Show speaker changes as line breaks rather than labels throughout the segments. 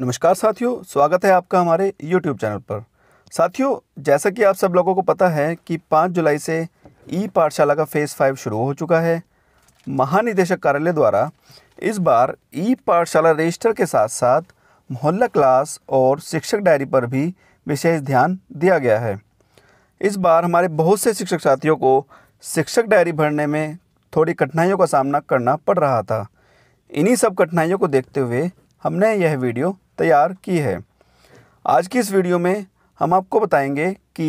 नमस्कार साथियों स्वागत है आपका हमारे YouTube चैनल पर साथियों जैसा कि आप सब लोगों को पता है कि 5 जुलाई से ई पाठशाला का फ़ेज़ फाइव शुरू हो चुका है महानिदेशक कार्यालय द्वारा इस बार ई पाठशाला रजिस्टर के साथ साथ मोहल्ला क्लास और शिक्षक डायरी पर भी विशेष ध्यान दिया गया है इस बार हमारे बहुत से शिक्षक साथियों को शिक्षक डायरी भरने में थोड़ी कठिनाइयों का सामना करना पड़ रहा था इन्हीं सब कठिनाइयों को देखते हुए हमने यह वीडियो तैयार की है आज की इस वीडियो में हम आपको बताएंगे कि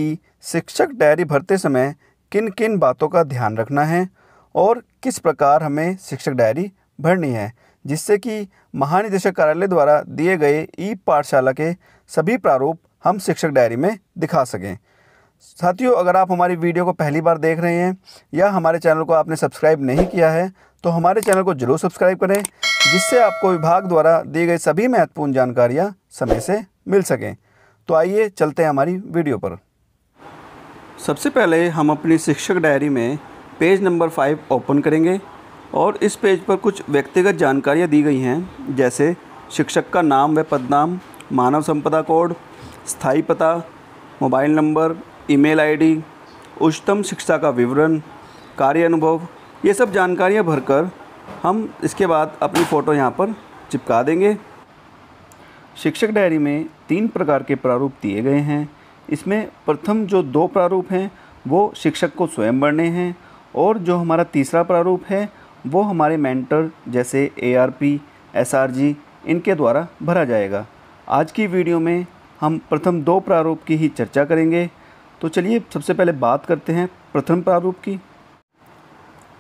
शिक्षक डायरी भरते समय किन किन बातों का ध्यान रखना है और किस प्रकार हमें शिक्षक डायरी भरनी है जिससे कि महानिदेशक कार्यालय द्वारा दिए गए ई पाठशाला के सभी प्रारूप हम शिक्षक डायरी में दिखा सकें साथियों अगर आप हमारी वीडियो को पहली बार देख रहे हैं या हमारे चैनल को आपने सब्सक्राइब नहीं किया है तो हमारे चैनल को ज़रूर सब्सक्राइब करें जिससे आपको विभाग द्वारा दी गई सभी महत्वपूर्ण जानकारियाँ समय से मिल सकें तो आइए चलते हैं हमारी वीडियो पर सबसे पहले हम अपनी शिक्षक डायरी में पेज नंबर फाइव ओपन करेंगे और इस पेज पर कुछ व्यक्तिगत जानकारियाँ दी गई हैं जैसे शिक्षक का नाम व पदनाम मानव संपदा कोड स्थाई पता मोबाइल नंबर ईमेल आईडी उच्चतम शिक्षा का विवरण कार्य अनुभव ये सब जानकारियाँ भरकर हम इसके बाद अपनी फ़ोटो यहाँ पर चिपका देंगे शिक्षक डायरी में तीन प्रकार के प्रारूप दिए गए हैं इसमें प्रथम जो दो प्रारूप हैं वो शिक्षक को स्वयं भरने हैं और जो हमारा तीसरा प्रारूप है वो हमारे मेंटर जैसे एआरपी, एसआरजी इनके द्वारा भरा जाएगा आज की वीडियो में हम प्रथम दो प्रारूप की ही चर्चा करेंगे तो चलिए सबसे पहले बात करते हैं प्रथम प्रारूप की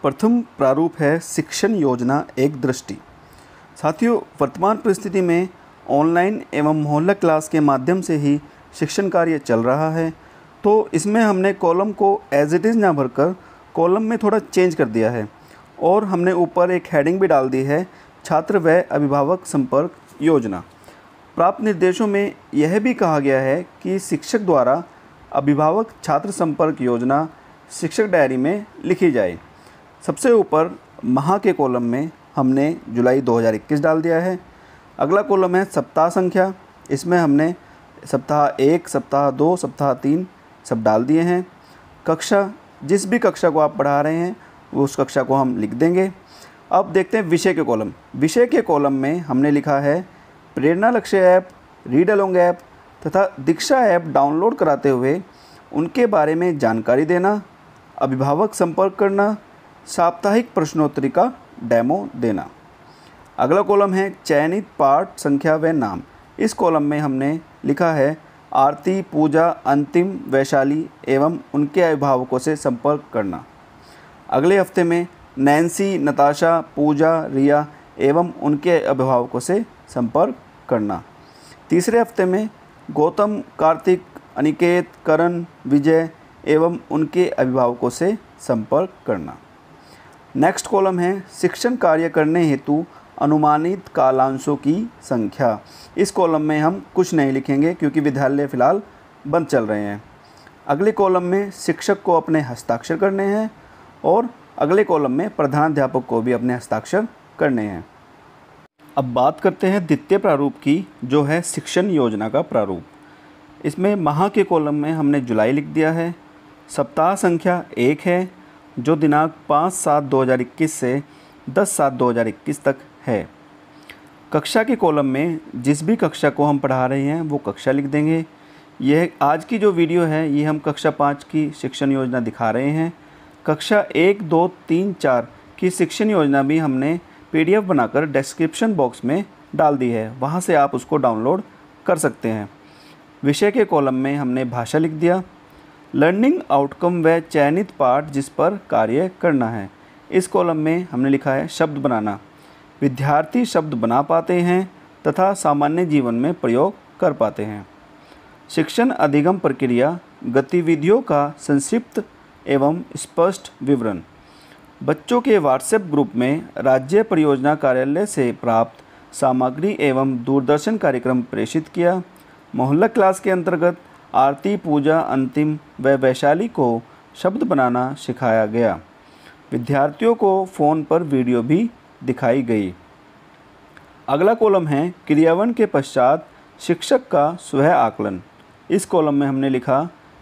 प्रथम प्रारूप है शिक्षण योजना एक दृष्टि साथियों वर्तमान परिस्थिति में ऑनलाइन एवं मोहल्ला क्लास के माध्यम से ही शिक्षण कार्य चल रहा है तो इसमें हमने कॉलम को एज इट इज़ ना भरकर कॉलम में थोड़ा चेंज कर दिया है और हमने ऊपर एक हेडिंग भी डाल दी है छात्र व अभिभावक संपर्क योजना प्राप्त निर्देशों में यह भी कहा गया है कि शिक्षक द्वारा अभिभावक छात्र संपर्क योजना शिक्षक डायरी में लिखी जाए सबसे ऊपर माह के कॉलम में हमने जुलाई 2021 डाल दिया है अगला कॉलम है सप्ताह संख्या इसमें हमने सप्ताह एक सप्ताह दो सप्ताह तीन सब डाल दिए हैं कक्षा जिस भी कक्षा को आप पढ़ा रहे हैं उस कक्षा को हम लिख देंगे अब देखते हैं विषय के कॉलम विषय के कॉलम में हमने लिखा है प्रेरणा लक्ष्य ऐप रीड अलोंग ऐप तथा दीक्षा ऐप डाउनलोड कराते हुए उनके बारे में जानकारी देना अभिभावक संपर्क करना साप्ताहिक प्रश्नोत्तरी का डेमो देना अगला कॉलम है चयनित पाठ संख्या व नाम इस कॉलम में हमने लिखा है आरती पूजा अंतिम वैशाली एवं उनके अभिभावकों से संपर्क करना अगले हफ्ते में नैन्सी नताशा पूजा रिया एवं उनके अभिभावकों से संपर्क करना तीसरे हफ्ते में गौतम कार्तिक अनिकेत करण विजय एवं उनके अभिभावकों से संपर्क करना नेक्स्ट कॉलम है शिक्षण कार्य करने हेतु अनुमानित कालांशों की संख्या इस कॉलम में हम कुछ नहीं लिखेंगे क्योंकि विद्यालय फ़िलहाल बंद चल रहे हैं अगले कॉलम में शिक्षक को अपने हस्ताक्षर करने हैं और अगले कॉलम में प्रधानाध्यापक को भी अपने हस्ताक्षर करने हैं अब बात करते हैं द्वितीय प्रारूप की जो है शिक्षण योजना का प्रारूप इसमें माह के कॉलम में हमने जुलाई लिख दिया है सप्ताह संख्या एक है जो दिनांक पाँच सात दो हज़ार इक्कीस से दस सात दो हज़ार इक्कीस तक है कक्षा के कॉलम में जिस भी कक्षा को हम पढ़ा रहे हैं वो कक्षा लिख देंगे यह आज की जो वीडियो है ये हम कक्षा पाँच की शिक्षण योजना दिखा रहे हैं कक्षा एक दो तीन चार की शिक्षण योजना भी हमने पी बनाकर डिस्क्रिप्शन बॉक्स में डाल दी है वहाँ से आप उसको डाउनलोड कर सकते हैं विषय के कॉलम में हमने भाषा लिख दिया लर्निंग आउटकम वह चयनित पाठ जिस पर कार्य करना है इस कॉलम में हमने लिखा है शब्द बनाना विद्यार्थी शब्द बना पाते हैं तथा सामान्य जीवन में प्रयोग कर पाते हैं शिक्षण अधिगम प्रक्रिया गतिविधियों का संक्षिप्त एवं स्पष्ट विवरण बच्चों के व्हाट्सएप ग्रुप में राज्य परियोजना कार्यालय से प्राप्त सामग्री एवं दूरदर्शन कार्यक्रम प्रेषित किया मोहल्ला क्लास के अंतर्गत आरती पूजा अंतिम व वैशाली को शब्द बनाना सिखाया गया विद्यार्थियों को फ़ोन पर वीडियो भी दिखाई गई अगला कॉलम है क्रियावन के पश्चात शिक्षक का स्वह आकलन इस कॉलम में हमने लिखा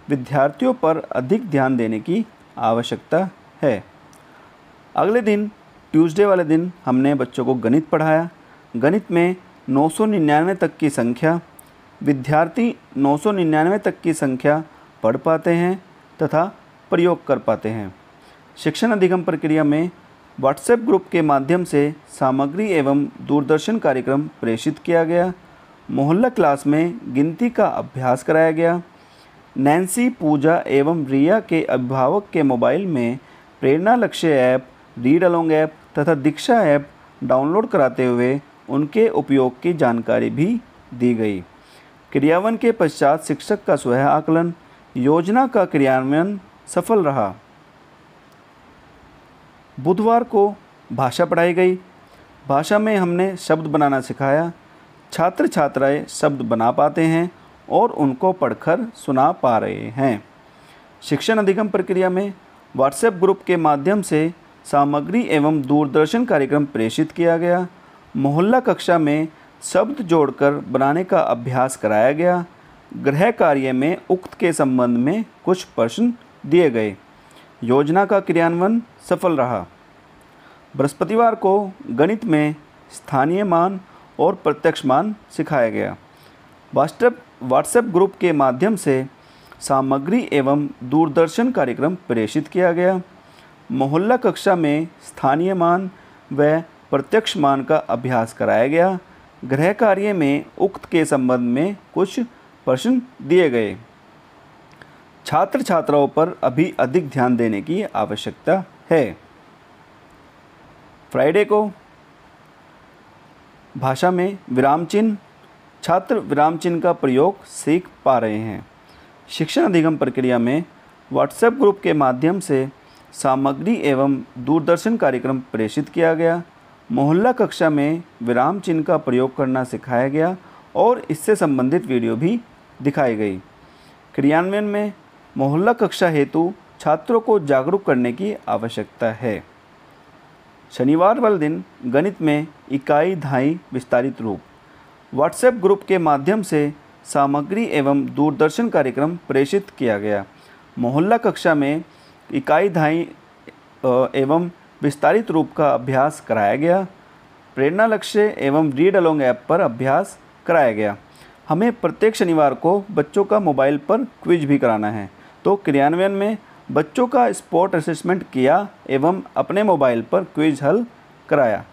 विद्यार्थियों पर अधिक ध्यान देने की आवश्यकता है अगले दिन ट्यूसडे वाले दिन हमने बच्चों को गणित पढ़ाया गणित में 999 तक की संख्या विद्यार्थी 999 तक की संख्या पढ़ पाते हैं तथा प्रयोग कर पाते हैं शिक्षण अधिगम प्रक्रिया में व्हाट्सएप ग्रुप के माध्यम से सामग्री एवं दूरदर्शन कार्यक्रम प्रेषित किया गया मोहल्ला क्लास में गिनती का अभ्यास कराया गया नैन्सी पूजा एवं रिया के अभिभावक के मोबाइल में प्रेरणा लक्ष्य ऐप रीड अलोंग ऐप तथा दीक्षा ऐप डाउनलोड कराते हुए उनके उपयोग की जानकारी भी दी गई क्रियावन के पश्चात शिक्षक का स्वयं आकलन योजना का क्रियान्वयन सफल रहा बुधवार को भाषा पढ़ाई गई भाषा में हमने शब्द बनाना सिखाया छात्र छात्राएं शब्द बना पाते हैं और उनको पढ़कर सुना पा रहे हैं शिक्षण अधिगम प्रक्रिया में व्हाट्सएप ग्रुप के माध्यम से सामग्री एवं दूरदर्शन कार्यक्रम प्रेषित किया गया मोहल्ला कक्षा में शब्द जोड़कर बनाने का अभ्यास कराया गया गृह कार्य में उक्त के संबंध में कुछ प्रश्न दिए गए योजना का क्रियान्वयन सफल रहा बृहस्पतिवार को गणित में स्थानीय मान और प्रत्यक्ष मान सिखाया गया वाट्सएप व्हाट्सएप ग्रुप के माध्यम से सामग्री एवं दूरदर्शन कार्यक्रम प्रेषित किया गया मोहल्ला कक्षा में स्थानीय मान व प्रत्यक्ष मान का अभ्यास कराया गया गृह कार्य में उक्त के संबंध में कुछ प्रश्न दिए गए छात्र छात्राओं पर अभी अधिक ध्यान देने की आवश्यकता है फ्राइडे को भाषा में विराम चिन्ह छात्र विराम चिन्ह का प्रयोग सीख पा रहे हैं शिक्षण अधिगम प्रक्रिया में व्हाट्सएप ग्रुप के माध्यम से सामग्री एवं दूरदर्शन कार्यक्रम प्रेषित किया गया मोहल्ला कक्षा में विराम चिन्ह का प्रयोग करना सिखाया गया और इससे संबंधित वीडियो भी दिखाई गई क्रियान्वयन में मोहल्ला कक्षा हेतु छात्रों को जागरूक करने की आवश्यकता है शनिवार वाले दिन गणित में इकाई धाई विस्तारित रूप व्हाट्सएप ग्रुप के माध्यम से सामग्री एवं दूरदर्शन कार्यक्रम प्रेषित किया गया मोहल्ला कक्षा में इकाई धाई एवं विस्तारित रूप का अभ्यास कराया गया प्रेरणा लक्ष्य एवं रीड अलोंग ऐप पर अभ्यास कराया गया हमें प्रत्येक शनिवार को बच्चों का मोबाइल पर क्विज भी कराना है तो क्रियान्वयन में बच्चों का स्पॉट असेसमेंट किया एवं अपने मोबाइल पर क्विज हल कराया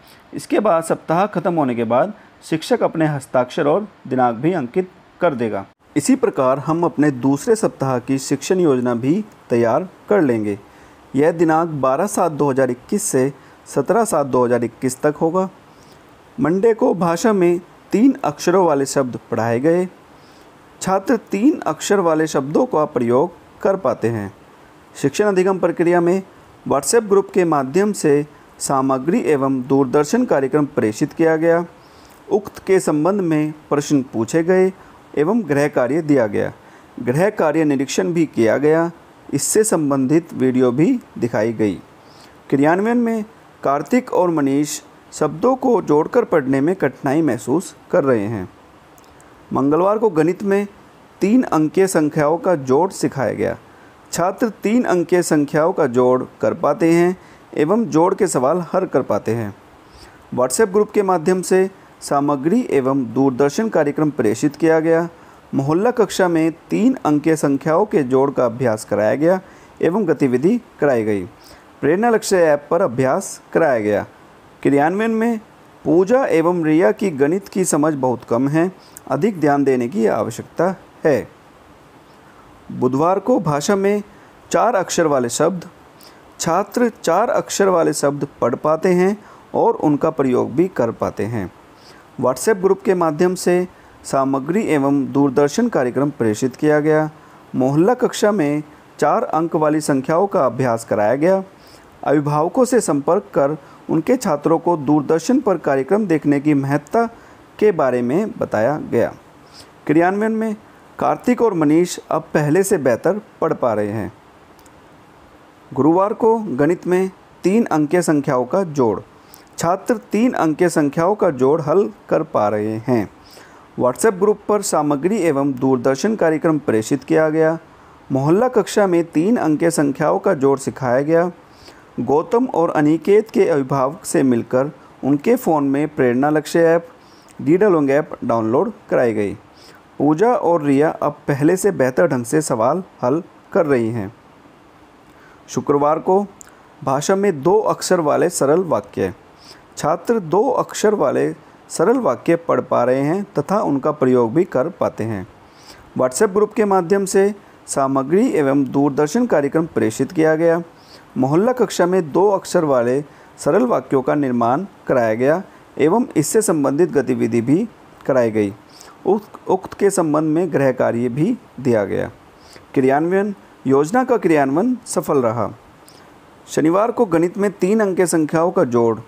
इसके बाद सप्ताह खत्म होने के बाद शिक्षक अपने हस्ताक्षर और दिनांक भी अंकित कर देगा इसी प्रकार हम अपने दूसरे सप्ताह की शिक्षण योजना भी तैयार कर लेंगे यह दिनांक 12 सात 2021 से 17 सात 2021 तक होगा मंडे को भाषा में तीन अक्षरों वाले शब्द पढ़ाए गए छात्र तीन अक्षर वाले शब्दों का प्रयोग कर पाते हैं शिक्षण अधिगम प्रक्रिया में व्हाट्सएप ग्रुप के माध्यम से सामग्री एवं दूरदर्शन कार्यक्रम प्रेषित किया गया उक्त के संबंध में प्रश्न पूछे गए एवं गृह कार्य दिया गया गृह कार्य निरीक्षण भी किया गया इससे संबंधित वीडियो भी दिखाई गई क्रियान्वयन में कार्तिक और मनीष शब्दों को जोड़कर पढ़ने में कठिनाई महसूस कर रहे हैं मंगलवार को गणित में तीन अंकीय संख्याओं का जोड़ सिखाया गया छात्र तीन अंकीय संख्याओं का जोड़ कर पाते हैं एवं जोड़ के सवाल हर कर पाते हैं व्हाट्सएप ग्रुप के माध्यम से सामग्री एवं दूरदर्शन कार्यक्रम प्रेषित किया गया मोहल्ला कक्षा में तीन अंकीय संख्याओं के जोड़ का अभ्यास कराया गया एवं गतिविधि कराई गई प्रेरणा लक्ष्य ऐप पर अभ्यास कराया गया क्रियान्वयन में पूजा एवं रिया की गणित की समझ बहुत कम है अधिक ध्यान देने की आवश्यकता है बुधवार को भाषा में चार अक्षर वाले शब्द छात्र चार अक्षर वाले शब्द पढ़ पाते हैं और उनका प्रयोग भी कर पाते हैं व्हाट्सएप ग्रुप के माध्यम से सामग्री एवं दूरदर्शन कार्यक्रम प्रेषित किया गया मोहल्ला कक्षा में चार अंक वाली संख्याओं का अभ्यास कराया गया अभिभावकों से संपर्क कर उनके छात्रों को दूरदर्शन पर कार्यक्रम देखने की महत्ता के बारे में बताया गया क्रियान्वयन में कार्तिक और मनीष अब पहले से बेहतर पढ़ पा रहे हैं गुरुवार को गणित में तीन अंकीय संख्याओं का जोड़ छात्र तीन अंकीय संख्याओं का जोड़ हल कर पा रहे हैं व्हाट्सएप ग्रुप पर सामग्री एवं दूरदर्शन कार्यक्रम प्रेषित किया गया मोहल्ला कक्षा में तीन अंकीय संख्याओं का जोड़ सिखाया गया गौतम और अनिकेत के अभिभावक से मिलकर उनके फ़ोन में प्रेरणा लक्ष्य ऐप डीडलोंग ऐप डाउनलोड कराई गई पूजा और रिया अब पहले से बेहतर ढंग से सवाल हल कर रही हैं शुक्रवार को भाषा में दो अक्षर वाले सरल वाक्य छात्र दो अक्षर वाले सरल वाक्य पढ़ पा रहे हैं तथा उनका प्रयोग भी कर पाते हैं व्हाट्सएप ग्रुप के माध्यम से सामग्री एवं दूरदर्शन कार्यक्रम प्रेषित किया गया मोहल्ला कक्षा में दो अक्षर वाले सरल वाक्यों का निर्माण कराया गया एवं इससे संबंधित गतिविधि भी कराई गई उक्त के संबंध में गृह कार्य भी दिया गया क्रियान्वयन योजना का क्रियान्वयन सफल रहा शनिवार को गणित में तीन अंक संख्याओं का जोड़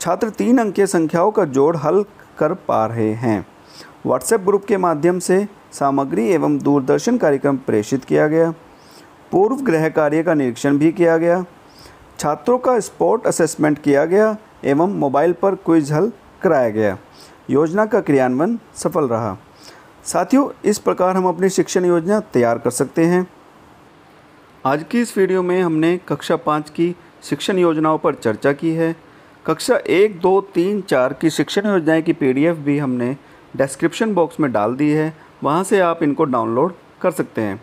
छात्र तीन अंकीय संख्याओं का जोड़ हल कर पा रहे हैं व्हाट्सएप ग्रुप के माध्यम से सामग्री एवं दूरदर्शन कार्यक्रम प्रेषित किया गया पूर्व गृह कार्य का निरीक्षण भी किया गया छात्रों का स्पॉट असेसमेंट किया गया एवं मोबाइल पर क्विज हल कराया गया योजना का क्रियान्वयन सफल रहा साथियों इस प्रकार हम अपनी शिक्षण योजना तैयार कर सकते हैं आज की इस वीडियो में हमने कक्षा पाँच की शिक्षण योजनाओं पर चर्चा की है कक्षा एक दो तीन चार की शिक्षण योजनाएं की पीडीएफ भी हमने डिस्क्रिप्शन बॉक्स में डाल दी है वहाँ से आप इनको डाउनलोड कर सकते हैं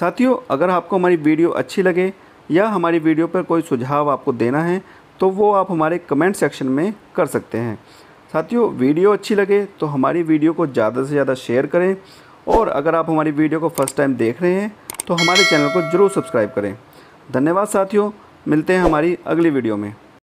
साथियों अगर आपको हमारी वीडियो अच्छी लगे या हमारी वीडियो पर कोई सुझाव आपको देना है तो वो आप हमारे कमेंट सेक्शन में कर सकते हैं साथियों वीडियो अच्छी लगे तो हमारी वीडियो को ज़्यादा से ज़्यादा शेयर करें और अगर आप हमारी वीडियो को फर्स्ट टाइम देख रहे हैं तो हमारे चैनल को ज़रूर सब्सक्राइब करें धन्यवाद साथियों मिलते हैं हमारी अगली वीडियो में